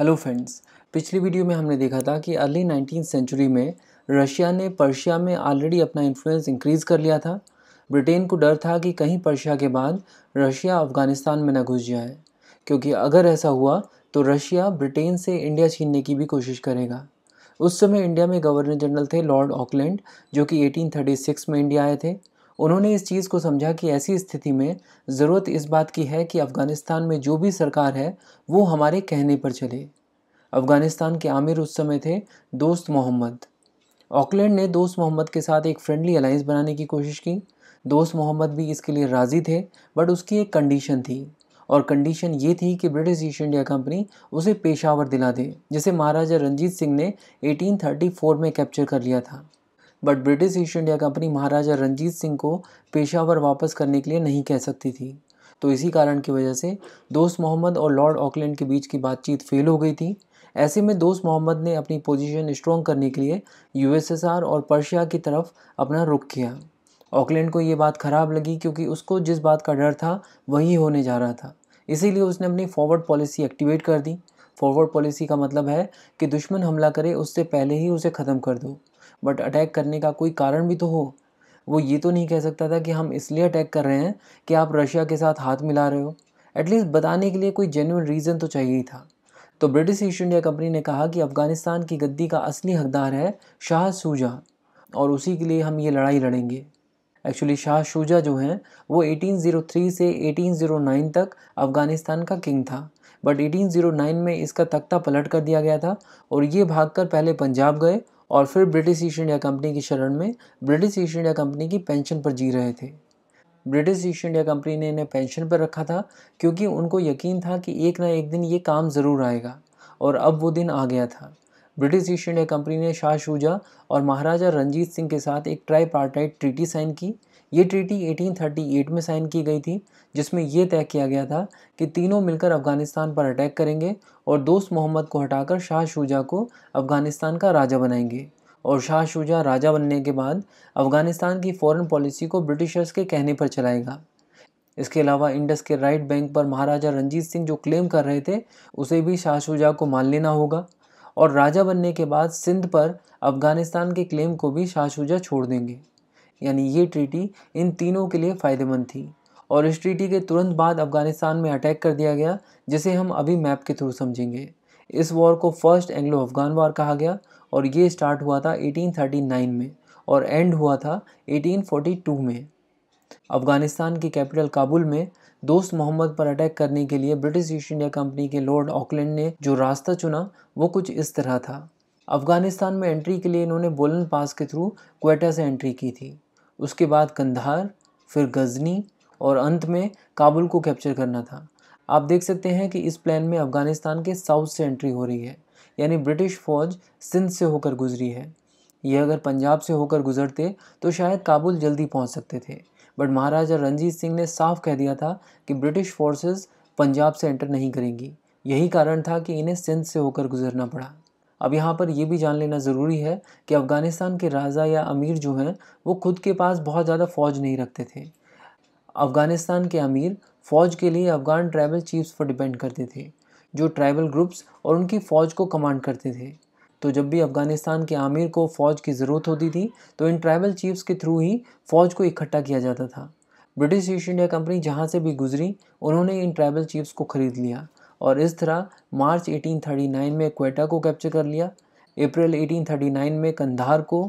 hello friends पिछली video में हमने देखा था कि अर्ली नाइनटीन सेंचुरी में रशिया ने पर्शिया में ऑलरेडी अपना इन्फ्लुएंस इंक्रीज़ कर लिया था ब्रिटेन को डर था कि कहीं पर्शिया के बाद रशिया अफ़गानिस्तान में न घुस जाए क्योंकि अगर ऐसा हुआ तो रशिया ब्रिटेन से इंडिया छीनने की भी कोशिश करेगा उस समय इंडिया में गवर्नर जनरल थे लॉर्ड ऑकलैंड जो कि 1836 में इंडिया आए थे उन्होंने इस चीज़ को समझा कि ऐसी स्थिति में ज़रूरत इस बात की है कि अफ़गानिस्तान में जो भी सरकार है वो हमारे कहने पर चले अफ़गानिस्तान के आमिर उस समय थे दोस्त मोहम्मद ऑकलैंड ने दोस्त मोहम्मद के साथ एक फ्रेंडली अलाइंस बनाने की कोशिश की दोस्त मोहम्मद भी इसके लिए राज़ी थे बट उसकी एक कंडीशन थी और कंडीशन ये थी कि ब्रिटिश ईस्ट इंडिया कंपनी उसे पेशावर दिला दे जिसे महाराजा रंजीत सिंह ने 1834 में कैप्चर कर लिया था but British East India Company Maharaja Ranjit Singh को पेशावर वापस करने के लिए नहीं कह सकती थी तो इसी कारण की वजह से दोस्त मोहम्मद और लॉर्ड ऑकलैंड के बीच की बातचीत फेल हो गई थी ऐसे में दोस्त मोहम्मद ने अपनी पोजीशन स्ट्रॉन्ग करने के लिए यूएसएसआर और पर्शिया की तरफ अपना रुख किया ऑकलैंड को ये बात खराब लगी क्योंकि उसको जिस बात का डर था वही होने जा रहा था इसीलिए उसने अपनी फॉरवर्ड पॉलिसी एक्टिवेट कर दी फॉरवर्ड पॉलिसी का मतलब है कि दुश्मन हमला करे उससे पहले ही उसे ख़त्म कर दो बट अटैक करने का कोई कारण भी तो हो वो ये तो नहीं कह सकता था कि हम इसलिए अटैक कर रहे हैं कि आप रशिया के साथ हाथ मिला रहे हो एटलीस्ट बताने के लिए कोई जेन्यून रीज़न तो चाहिए ही था तो ब्रिटिश ईस्ट इंडिया कंपनी ने कहा कि अफ़गानिस्तान की गद्दी का असली हकदार है शाह शूजा और उसी के लिए हम ये लड़ाई लड़ेंगे एक्चुअली शाह शूजा जो हैं वो 1803 से 1809 तक अफ़गानिस्तान का किंग था बट 1809 में इसका तख्ता पलट कर दिया गया था और ये भागकर पहले पंजाब गए और फिर ब्रिटिश ईस्ट इंडिया कंपनी की शरण में ब्रिटिश ईस्ट इंडिया कंपनी की पेंशन पर जी रहे थे ब्रिटिश ईस्ट इंडिया कंपनी ने इन्हें पेंशन पर रखा था क्योंकि उनको यकीन था कि एक ना एक दिन ये काम ज़रूर आएगा और अब वो दिन आ गया था ब्रिटिश ईस्ट इंडिया कंपनी ने शाह शुजा और महाराजा रंजीत सिंह के साथ एक ट्राई पार्टाइट ट्रीटी साइन की ये ट्रीटी 1838 में साइन की गई थी जिसमें यह तय किया गया था कि तीनों मिलकर अफगानिस्तान पर अटैक करेंगे और दोस्त मोहम्मद को हटाकर शाह शुजा को अफगानिस्तान का राजा बनाएंगे और शाह शुजा राजा बनने के बाद अफगानिस्तान की फॉरेन पॉलिसी को ब्रिटिशर्स के कहने पर चलाएगा इसके अलावा इंडस के राइट बैंक पर महाराजा रंजीत सिंह जो क्लेम कर रहे थे उसे भी शाह शुजा को मान लेना होगा और राजा बनने के बाद सिंध पर अफगानिस्तान के क्लेम को भी शाह शुजा छोड़ देंगे यानी ये ट्रीटी इन तीनों के लिए फ़ायदेमंद थी और इस ट्रीटी के तुरंत बाद अफगानिस्तान में अटैक कर दिया गया जिसे हम अभी मैप के थ्रू समझेंगे इस वॉर को फर्स्ट एंग्लो अफगान वार कहा गया और ये स्टार्ट हुआ था 1839 में और एंड हुआ था 1842 में अफगानिस्तान की कैपिटल काबुल में दोस्त मोहम्मद पर अटैक करने के लिए ब्रिटिश ईस्ट इंडिया कंपनी के लॉर्ड ऑकलैंड ने जो रास्ता चुना वो कुछ इस तरह था अफगानिस्तान में एंट्री के लिए इन्होंने बोलन पास के थ्रू क्वेटा से एंट्री की थी उसके बाद कंधार फिर गजनी और अंत में काबुल को कैप्चर करना था आप देख सकते हैं कि इस प्लान में अफ़गानिस्तान के साउथ से एंट्री हो रही है यानी ब्रिटिश फ़ौज सिंध से होकर गुजरी है यह अगर पंजाब से होकर गुजरते तो शायद काबुल जल्दी पहुंच सकते थे बट महाराजा रंजीत सिंह ने साफ कह दिया था कि ब्रिटिश फोर्सेस पंजाब से एंटर नहीं करेंगी यही कारण था कि इन्हें सिंध से होकर गुजरना पड़ा अब यहाँ पर यह भी जान लेना ज़रूरी है कि अफ़गानिस्तान के राजा या अमीर जो हैं वो खुद के पास बहुत ज़्यादा फ़ौज नहीं रखते थे अफ़गानिस्तान के अमीर फ़ौज के लिए अफ़गान ट्राइबल चीफ्स पर डिपेंड करते थे जो ट्राइबल ग्रुप्स और उनकी फ़ौज को कमांड करते थे तो जब भी अफ़गानिस्तान के आमिर को फ़ौज की ज़रूरत होती थी तो इन ट्राइबल चीफ्स के थ्रू ही फ़ौज को इकट्ठा किया जाता था ब्रिटिश ईस्ट इंडिया कंपनी जहाँ से भी गुजरी उन्होंने इन ट्राइबल चीफ्स को ख़रीद लिया और इस तरह मार्च 1839 में क्वेटा को कैप्चर कर लिया अप्रैल 1839 में कंधार को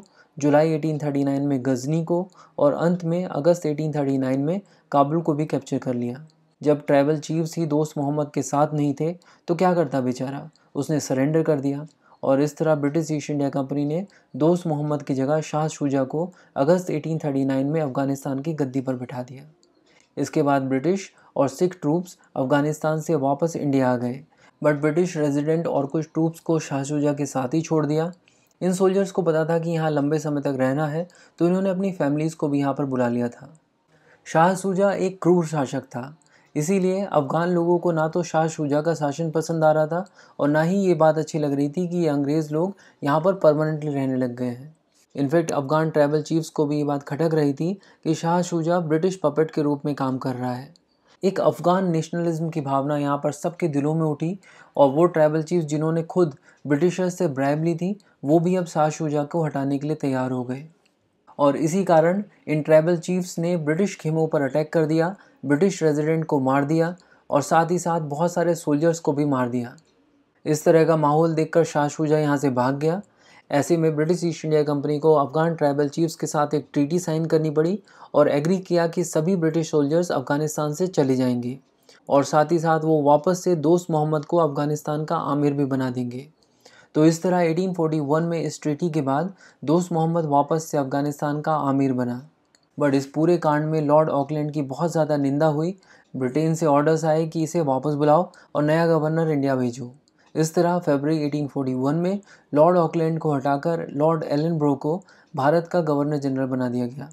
जुलाई 1839 में गजनी को और अंत में अगस्त 1839 में काबुल को भी कैप्चर कर लिया जब ट्रैवल चीफ्स ही दोस्त मोहम्मद के साथ नहीं थे तो क्या करता बेचारा उसने सरेंडर कर दिया और इस तरह ब्रिटिश ईस्ट इंडिया कंपनी ने दोस्त मोहम्मद की जगह शाह शुजा को अगस्त 1839 में अफ़गानिस्तान की गद्दी पर बिठा दिया इसके बाद ब्रिटिश और सिख ट्रूप्स अफ़गानिस्तान से वापस इंडिया आ गए बट ब्रिटिश रेजिडेंट और कुछ ट्रूप्स को शाहजुजा के साथ ही छोड़ दिया इन सोल्जर्स को पता था कि यहाँ लंबे समय तक रहना है तो इन्होंने अपनी फैमिलीज़ को भी यहाँ पर बुला लिया था शाह सूजा एक क्रूर शासक था इसीलिए अफ़गान लोगों को ना तो शाह शुजा का शासन पसंद आ रहा था और ना ही ये बात अच्छी लग रही थी कि ये अंग्रेज़ लोग यहाँ पर परमानेंटली रहने लग गए हैं इनफैक्ट अफगान ट्राइबल चीफ्स को भी ये बात खटक रही थी कि शाह शुजा ब्रिटिश पपेट के रूप में काम कर रहा है एक अफ़गान नेशनलिज्म की भावना यहाँ पर सबके दिलों में उठी और वो ट्राइबल चीफ जिन्होंने खुद ब्रिटिशर्स से ब्राइब ली थी वो भी अब शाह शुजा को हटाने के लिए तैयार हो गए और इसी कारण इन ट्राइबल चीफ्स ने ब्रिटिश खेमों पर अटैक कर दिया ब्रिटिश रेजिडेंट को मार दिया और साथ ही साथ बहुत सारे सोल्जर्स को भी मार दिया इस तरह का माहौल देखकर शाह शुजा यहाँ से भाग गया ऐसे में ब्रिटिश ईस्ट इंडिया कंपनी को अफगान ट्राइबल चीफ्स के साथ एक ट्रीटी साइन करनी पड़ी और एग्री किया कि सभी ब्रिटिश सोल्जर्स अफगानिस्तान से चले जाएंगे और साथ ही साथ वो वापस से दोस्त मोहम्मद को अफगानिस्तान का आमिर भी बना देंगे तो इस तरह 1841 में इस ट्रीटी के बाद दोस्त मोहम्मद वापस से अफगानिस्तान का आमिर बना बट इस पूरे कांड में लॉर्ड ऑकलैंड की बहुत ज़्यादा निंदा हुई ब्रिटेन से ऑर्डर्स आए कि इसे वापस बुलाओ और नया गवर्नर इंडिया भेजो इस तरह फरवरी 1841 में लॉर्ड ऑकलैंड को हटाकर लॉर्ड एलन ब्रो को भारत का गवर्नर जनरल बना दिया गया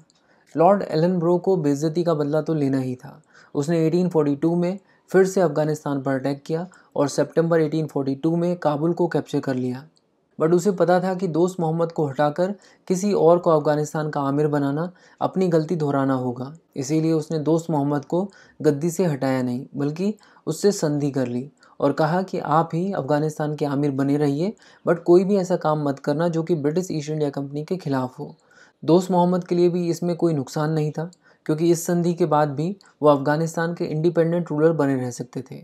लॉर्ड एलनब्रो को बेज़ती का बदला तो लेना ही था उसने 1842 में फिर से अफगानिस्तान पर अटैक किया और सितंबर 1842 में काबुल को कैप्चर कर लिया बट उसे पता था कि दोस्त मोहम्मद को हटाकर किसी और को अफगानिस्तान का आमिर बनाना अपनी गलती दोहराना होगा इसीलिए उसने दोस्त मोहम्मद को गद्दी से हटाया नहीं बल्कि उससे संधि कर ली और कहा कि आप ही अफ़गानिस्तान के आमिर बने रहिए बट कोई भी ऐसा काम मत करना जो कि ब्रिटिश ईस्ट इंडिया कंपनी के ख़िलाफ़ हो दोस्त मोहम्मद के लिए भी इसमें कोई नुकसान नहीं था क्योंकि इस संधि के बाद भी वो अफ़गानिस्तान के इंडिपेंडेंट रूलर बने रह सकते थे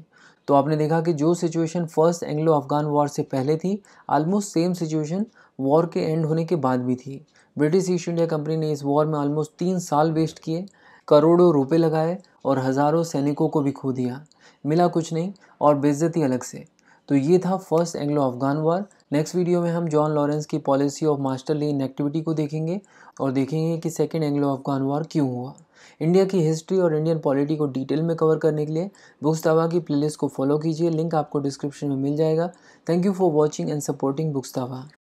तो आपने देखा कि जो situation first Anglo Afghan war से पहले थी आलमोस्ट सेम सिचुएशन वॉर के एंड होने के बाद भी थी ब्रिटिश ईस्ट इंडिया कंपनी ने इस वॉर में आलमोस्ट तीन साल वेस्ट किए करोड़ों रुपए लगाए और हज़ारों सैनिकों को भी खो दिया मिला कुछ नहीं और बेजती अलग से तो ये था first Anglo Afghan war next video में हम जॉन लॉरेंस की policy of masterly inactivity को देखेंगे और देखेंगे कि सेकेंड एंग्लो अफगान वार क्यों हुआ इंडिया की हिस्ट्री और इंडियन पॉलिटी को डिटेल में कवर करने के लिए बुक्स दावा की प्लेलिस्ट को फॉलो कीजिए लिंक आपको डिस्क्रिप्शन में मिल जाएगा thank you for watching and supporting books दावा